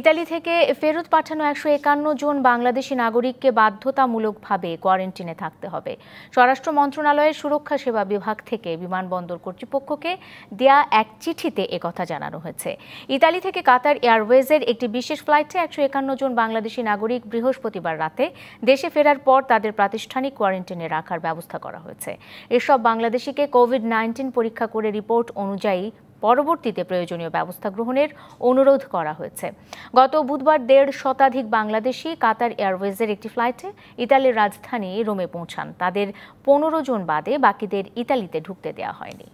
Italy থেকে ফেরত পাঠানো একশো একান্ন জন বাংলাদেশি নাগরিককে বাধ্যতামূলকভাবে কোয়ারেন্টিনে থাকতে হবে স্বরাষ্ট্র মন্ত্রণালয়ের সুরক্ষা সেবা বিভাগ থেকে বিমানবন্দর কর্তৃপক্ষকে দেয়া এক চিঠিতে একথা জানানো হয়েছে ইতালি থেকে কাতার এয়ারওয়েজের একটি বিশেষ ফ্লাইটে একশো একান্ন জন বাংলাদেশি নাগরিক বৃহস্পতিবার রাতে দেশে ফেরার পর তাদের প্রাতিষ্ঠানিক কোয়ারেন্টিনে রাখার ব্যবস্থা করা হয়েছে এসব বাংলাদেশিকে কোভিড নাইন্টিন পরীক্ষা করে রিপোর্ট অনুযায়ী পরবর্তীতে প্রয়োজনীয় ব্যবস্থা গ্রহণের অনুরোধ করা হয়েছে গত বুধবার দেড় শতাধিক বাংলাদেশি কাতার এয়ারওয়েজের একটি ফ্লাইটে ইতালির রাজধানী রোমে পৌঁছান তাদের পনেরো জন বাদে বাকিদের ইতালিতে ঢুকতে দেওয়া হয়নি